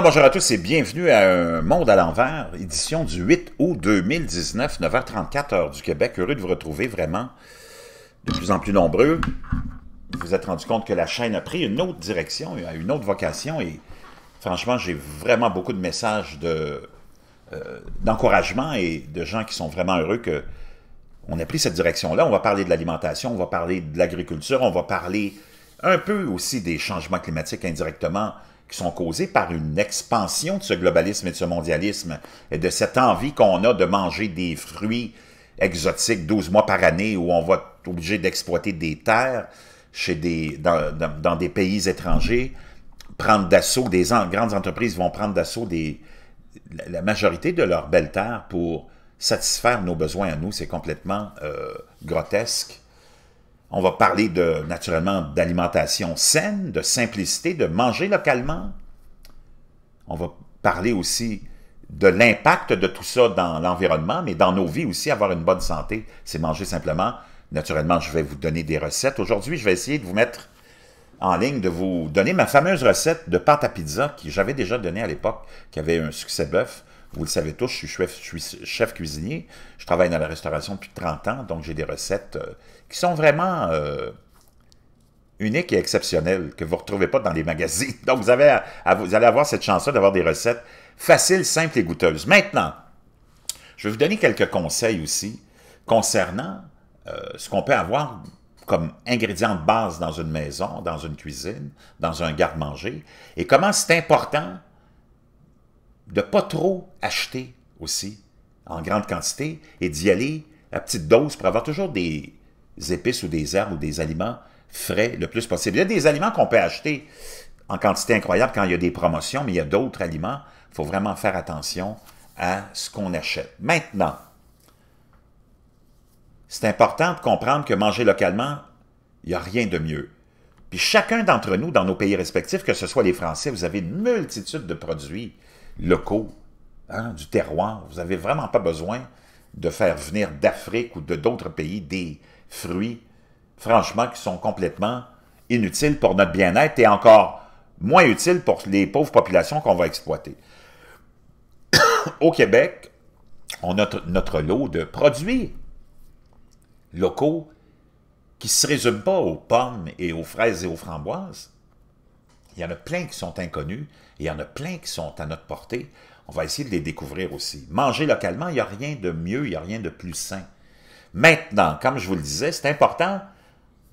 bonjour à tous et bienvenue à Un Monde à l'envers, édition du 8 août 2019, 9h34 heure du Québec. Heureux de vous retrouver vraiment de plus en plus nombreux. Vous vous êtes rendu compte que la chaîne a pris une autre direction, a une autre vocation et franchement, j'ai vraiment beaucoup de messages euh, d'encouragement de, et de gens qui sont vraiment heureux que on a pris cette direction-là. On va parler de l'alimentation, on va parler de l'agriculture, on va parler un peu aussi des changements climatiques indirectement qui sont causés par une expansion de ce globalisme et de ce mondialisme, et de cette envie qu'on a de manger des fruits exotiques 12 mois par année où on va être obligé d'exploiter des terres chez des, dans, des pays étrangers, prendre d'assaut, des grandes entreprises vont prendre d'assaut des, la majorité de leurs belles terres pour satisfaire nos besoins à nous. C'est complètement euh, grotesque on va parler de, naturellement d'alimentation saine, de simplicité, de manger localement. On va parler aussi de l'impact de tout ça dans l'environnement, mais dans nos vies aussi, avoir une bonne santé, c'est manger simplement. Naturellement, je vais vous donner des recettes. Aujourd'hui, je vais essayer de vous mettre en ligne, de vous donner ma fameuse recette de pâte à pizza que j'avais déjà donnée à l'époque, qui avait un succès bœuf. Vous le savez tous, je suis, chef, cuisinier. Je travaille dans la restauration depuis 30 ans, donc j'ai des recettes euh, qui sont vraiment euh, uniques et exceptionnelles, que vous ne retrouvez pas dans les magazines. Donc, vous, allez avoir cette chance-là d'avoir des recettes faciles, simples et goûteuses. Maintenant, je vais vous donner quelques conseils aussi concernant euh, ce qu'on peut avoir comme ingrédient de base dans une maison, dans une cuisine, dans un garde-manger, et comment c'est important de ne pas trop acheter aussi en grande quantité et d'y aller à petite dose pour avoir toujours des épices ou des herbes ou des aliments frais le plus possible. Il y a des aliments qu'on peut acheter en quantité incroyable quand il y a des promotions, mais il y a d'autres aliments. Il faut vraiment faire attention à ce qu'on achète. Maintenant, c'est important de comprendre que manger localement, il n'y a rien de mieux. Puis chacun d'entre nous, dans nos pays respectifs, que ce soit les Français, vous avez une multitude de produits locaux, hein, du terroir. Vous n'avez vraiment pas besoin de faire venir d'Afrique ou de d'autres pays des, fruits, franchement, qui sont complètement inutiles pour notre bien-être et encore moins utiles pour les pauvres populations qu'on va exploiter. Au Québec, on a notre lot de produits locaux qui ne se résument pas aux pommes et aux fraises et aux framboises. Il y en a plein qui sont inconnus et il y en a plein qui sont à notre portée. On va essayer de les découvrir aussi. Manger localement, il n'y a rien de mieux, il n'y a rien de plus sain. Maintenant, comme je vous le disais, c'est important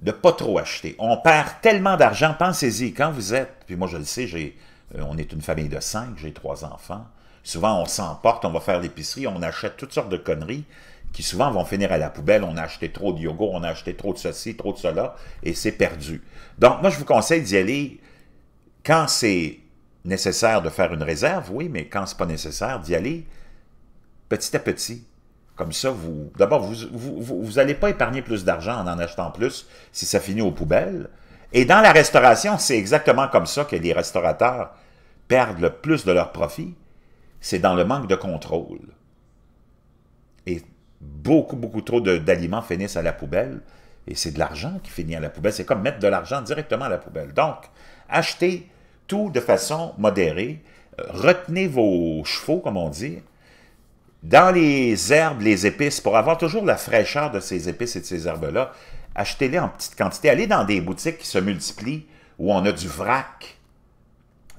de pas trop acheter. On perd tellement d'argent, pensez-y, quand vous êtes, puis moi je le sais, j'ai, euh, on est une famille de cinq, j'ai trois enfants, souvent on s'emporte, on va faire l'épicerie, on achète toutes sortes de conneries qui souvent vont finir à la poubelle, on a acheté trop de yogourt, on a acheté trop de ceci, trop de cela, et c'est perdu. Donc moi je vous conseille d'y aller quand c'est nécessaire de faire une réserve, oui, mais quand c'est pas nécessaire, d'y aller petit à petit, comme ça, vous, d'abord, vous n'allez pas épargner plus d'argent en en achetant plus si ça finit aux poubelles. Et dans la restauration, c'est exactement comme ça que les restaurateurs perdent le plus de leur profit. C'est dans le manque de contrôle. Et beaucoup, beaucoup trop d'aliments finissent à la poubelle. Et c'est de l'argent qui finit à la poubelle. C'est comme mettre de l'argent directement à la poubelle. Donc, achetez tout de façon modérée. Euh, retenez vos chevaux, comme on dit, dans les herbes, les épices, pour avoir toujours la fraîcheur de ces épices et de ces herbes-là, achetez-les en petite quantité. Allez dans des boutiques qui se multiplient, où on a du vrac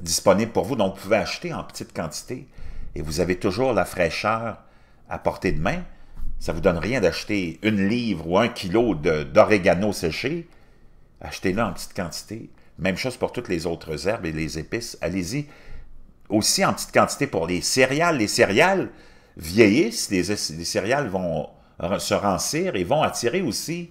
disponible pour vous, donc vous pouvez acheter en petite quantité. Et vous avez toujours la fraîcheur à portée de main. Ça ne vous donne rien d'acheter une livre ou un kilo d'oregano séché. Achetez-le en petite quantité. Même chose pour toutes les autres herbes et les épices. Allez-y aussi en petite quantité pour les céréales. Les céréales, vieillissent, les, céréales vont se rancir et vont attirer aussi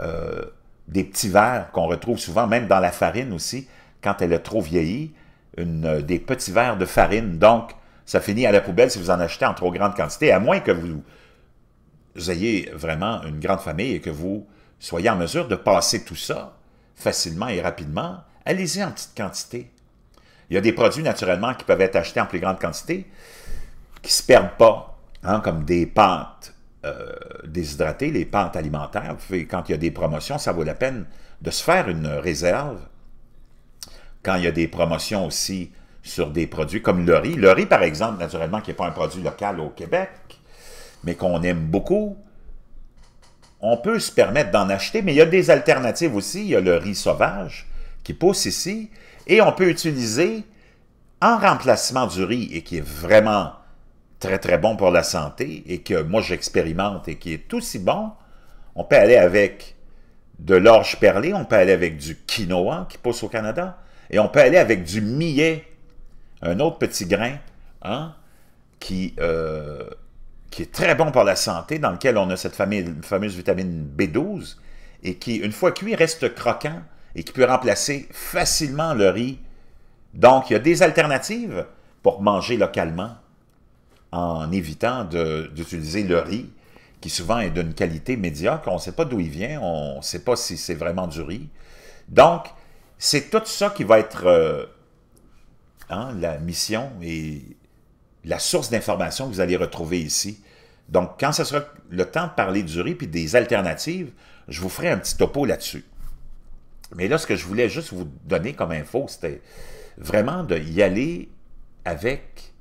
euh, des petits vers qu'on retrouve souvent, même dans la farine aussi, quand elle est trop vieilli, une, des petits verres de farine. Donc, ça finit à la poubelle si vous en achetez en trop grande quantité, à moins que vous ayez vraiment une grande famille et que vous soyez en mesure de passer tout ça facilement et rapidement. Allez-y en petite quantité. Il y a des produits, naturellement, qui peuvent être achetés en plus grande quantité, qui se perdent pas, hein, comme des pâtes euh, déshydratées, les pâtes alimentaires. quand il y a des promotions, ça vaut la peine de se faire une réserve. Quand il y a des promotions aussi sur des produits comme le riz. Le riz, par exemple, naturellement, qui n'est pas un produit local au Québec, mais qu'on aime beaucoup, on peut se permettre d'en acheter, mais il y a des alternatives aussi. Il y a le riz sauvage qui pousse ici, et on peut utiliser en remplacement du riz, et qui est vraiment très très bon pour la santé et que moi j'expérimente et qui est aussi bon, on peut aller avec de l'orge perlé, on peut aller avec du quinoa qui pousse au Canada et on peut aller avec du millet, un autre petit grain hein, qui, euh, qui est très bon pour la santé, dans lequel on a cette fameuse vitamine B12 et qui, une fois cuit, reste croquant et qui peut remplacer facilement le riz. Donc, il y a des alternatives pour manger localement en évitant d'utiliser le riz, qui souvent est d'une qualité médiocre. On ne sait pas d'où il vient, on ne sait pas si c'est vraiment du riz. Donc, c'est tout ça qui va être euh, hein, la mission et la source d'information que vous allez retrouver ici. Donc, quand ce sera le temps de parler du riz et des alternatives, je vous ferai un petit topo là-dessus. Mais là, ce que je voulais juste vous donner comme info, c'était vraiment d'y aller avec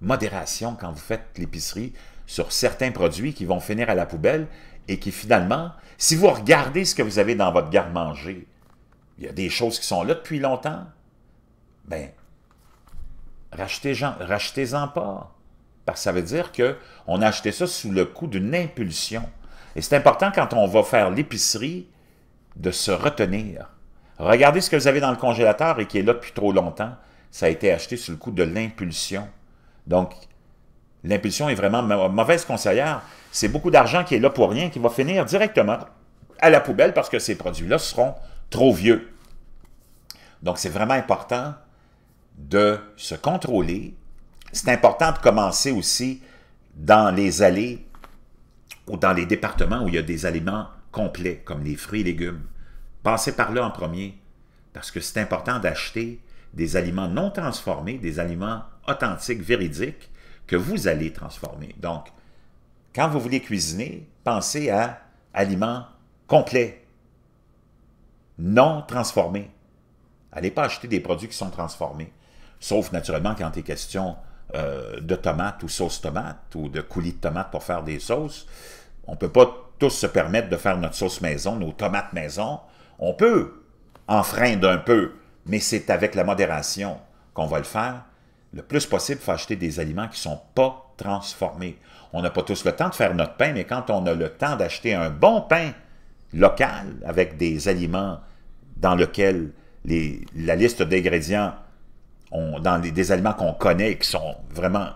modération quand vous faites l'épicerie sur certains produits qui vont finir à la poubelle et qui finalement, si vous regardez ce que vous avez dans votre garde-manger, il y a des choses qui sont là depuis longtemps, ben rachetez-en rachetez pas. Parce que ça veut dire qu'on a acheté ça sous le coup d'une impulsion. Et c'est important quand on va faire l'épicerie de se retenir. Regardez ce que vous avez dans le congélateur et qui est là depuis trop longtemps. Ça a été acheté sous le coup de l'impulsion. Donc, l'impulsion est vraiment mauvaise conseillère. C'est beaucoup d'argent qui est là pour rien, qui va finir directement à la poubelle parce que ces produits-là seront trop vieux. Donc, c'est vraiment important de se contrôler. C'est important de commencer aussi dans les allées ou dans les départements où il y a des aliments complets, comme les fruits et légumes. Passez par là en premier, parce que c'est important d'acheter des aliments non transformés, des aliments authentique, véridique, que vous allez transformer. Donc, quand vous voulez cuisiner, pensez à aliments complets, non transformés. Allez pas acheter des produits qui sont transformés, sauf naturellement quand il est question euh, de tomates ou sauce tomate ou de coulis de tomates pour faire des sauces. On ne peut pas tous se permettre de faire notre sauce maison, nos tomates maison. On peut enfreindre un peu, mais c'est avec la modération qu'on va le faire le plus possible, il faut acheter des aliments qui ne sont pas transformés. On n'a pas tous le temps de faire notre pain, mais quand on a le temps d'acheter un bon pain local avec des aliments dans lesquels la liste d'ingrédients, dans les, des aliments qu'on connaît et qui sont vraiment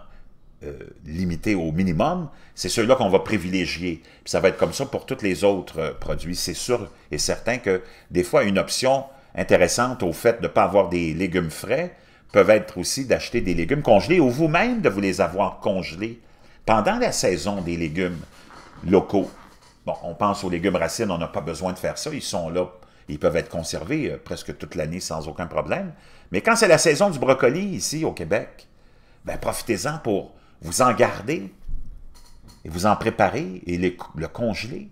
euh, limités au minimum, c'est ceux-là qu'on va privilégier. Puis ça va être comme ça pour tous les autres euh, produits. C'est sûr et certain que des fois, une option intéressante au fait de ne pas avoir des légumes frais, peuvent être aussi d'acheter des légumes congelés ou vous-même de vous les avoir congelés pendant la saison des légumes locaux. Bon, on pense aux légumes racines, on n'a pas besoin de faire ça, ils sont là, ils peuvent être conservés euh, presque toute l'année sans aucun problème. Mais quand c'est la saison du brocoli ici au Québec, ben profitez-en pour vous en garder et vous en préparer et les, le congeler.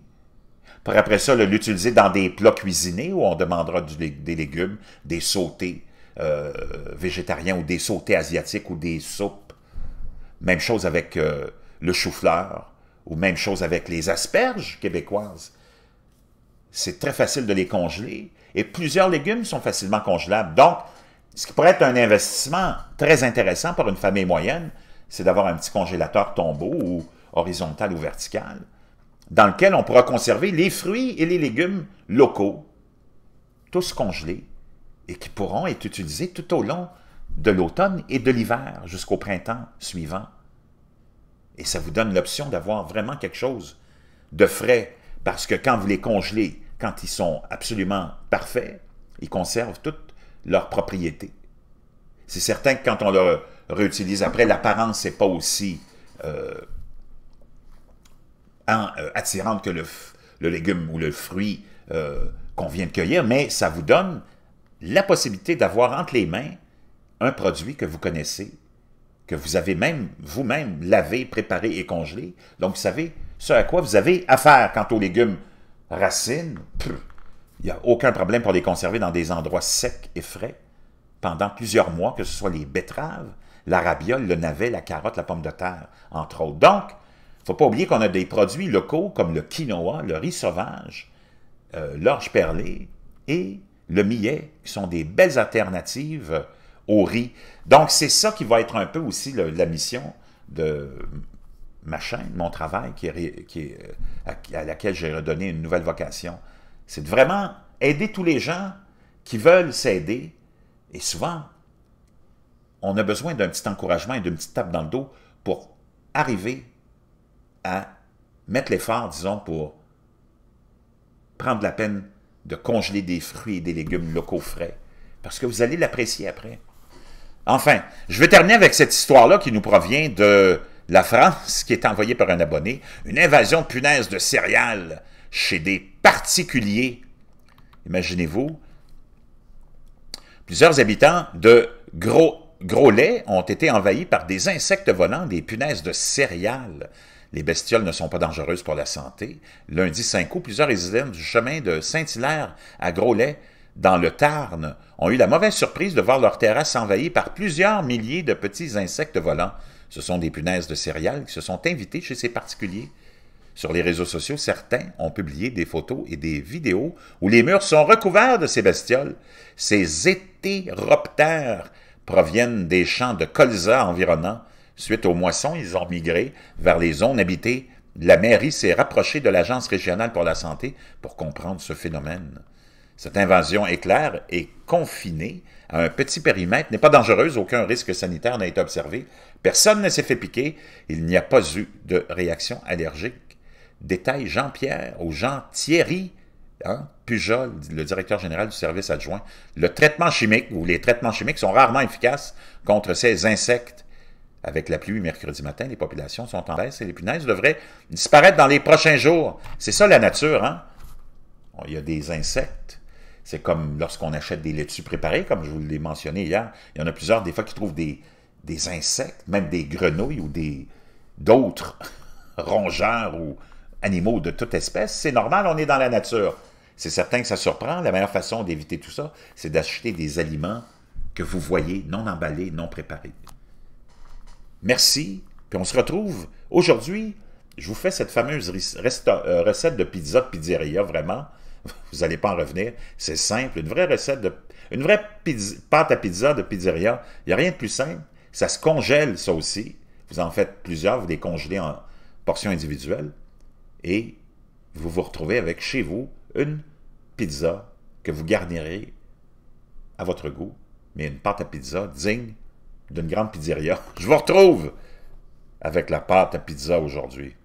Pour après ça, l'utiliser dans des plats cuisinés où on demandera des légumes, des sautés, euh, végétariens ou des sautés asiatiques ou des soupes. Même chose avec euh, le chou-fleur ou même chose avec les asperges québécoises. C'est très facile de les congeler et plusieurs légumes sont facilement congelables. Donc, ce qui pourrait être un investissement très intéressant pour une famille moyenne, c'est d'avoir un petit congélateur tombeau ou horizontal ou vertical, dans lequel on pourra conserver les fruits et les légumes locaux, tous congelés, et qui pourront être utilisés tout au long de l'automne et de l'hiver jusqu'au printemps suivant. Et ça vous donne l'option d'avoir vraiment quelque chose de frais, parce que quand vous les congelez, quand ils sont absolument parfaits, ils conservent toutes leurs propriétés. C'est certain que quand on les réutilise après, l'apparence n'est pas aussi euh, euh, attirante que le, légume ou le fruit euh, qu'on vient de cueillir, mais ça vous donne la possibilité d'avoir entre les mains un produit que vous connaissez, que vous avez même vous-même lavé, préparé et congelé. Donc, vous savez ce à quoi vous avez affaire quant aux légumes racines. Il n'y a aucun problème pour les conserver dans des endroits secs et frais pendant plusieurs mois, que ce soit les betteraves, la rabiole, le navet, la carotte, la pomme de terre, entre autres. Donc, il ne faut pas oublier qu'on a des produits locaux comme le quinoa, le riz sauvage, euh, l'orge perlée et le millet, qui sont des belles alternatives au riz. Donc, c'est ça qui va être un peu aussi la mission de ma chaîne, mon travail, qui euh, à, laquelle j'ai redonné une nouvelle vocation. C'est de vraiment aider tous les gens qui veulent s'aider. Et souvent, on a besoin d'un petit encouragement et d'une petite tape dans le dos pour arriver à mettre l'effort, disons, pour prendre la peine de congeler des fruits et des légumes locaux frais, parce que vous allez l'apprécier après. Enfin, je vais terminer avec cette histoire-là qui nous provient de la France, qui est envoyée par un abonné, une invasion punaise de céréales chez des particuliers. Imaginez-vous, plusieurs habitants de Gros, Gros ont été envahis par des insectes volants, des punaises de céréales. Les bestioles ne sont pas dangereuses pour la santé. Lundi 5 août, plusieurs résidents du chemin de Saint-Hilaire à Groslay, dans le Tarn, ont eu la mauvaise surprise de voir leur terrasse envahie par plusieurs milliers de petits insectes volants. Ce sont des punaises de céréales qui se sont invitées chez ces particuliers. Sur les réseaux sociaux, certains ont publié des photos et des vidéos où les murs sont recouverts de ces bestioles. Ces hétéroptères proviennent des champs de colza environnants Suite aux moissons, ils ont migré vers les zones habitées. La mairie s'est rapprochée de l'Agence régionale pour la santé pour comprendre ce phénomène. Cette invasion éclair est confinée à un petit périmètre, n'est pas dangereuse, aucun risque sanitaire n'a été observé, personne ne s'est fait piquer, il n'y a pas eu de réaction allergique. Détail Jean-Pierre ou Jean-Thierry hein, Pujol, le directeur général du service adjoint, le traitement chimique ou les traitements chimiques sont rarement efficaces contre ces insectes avec la pluie mercredi matin, les populations sont en baisse et les punaises devraient disparaître dans les prochains jours. C'est ça la nature, hein? Il y a des insectes. C'est comme lorsqu'on achète des laitues préparées, comme je vous l'ai mentionné hier. Il y en a plusieurs, des fois, qui trouvent des, des insectes, même des grenouilles ou des d'autres rongeurs ou animaux de toute espèce. C'est normal, on est dans la nature. C'est certain que ça surprend. La meilleure façon d'éviter tout ça, c'est d'acheter des aliments que vous voyez non emballés, non préparés. Merci, puis on se retrouve aujourd'hui. Je vous fais cette fameuse euh, recette de pizza de pizzeria, vraiment. Vous n'allez pas en revenir. C'est simple. Une vraie recette de. Une vraie pâte à pizza de pizzeria. Il n'y a rien de plus simple. Ça se congèle, ça aussi. Vous en faites plusieurs, vous les congelez en portions individuelles. Et vous vous retrouvez avec chez vous une pizza que vous garnirez à votre goût, mais une pâte à pizza digne d'une grande pizzeria. Je vous retrouve avec la pâte à pizza aujourd'hui.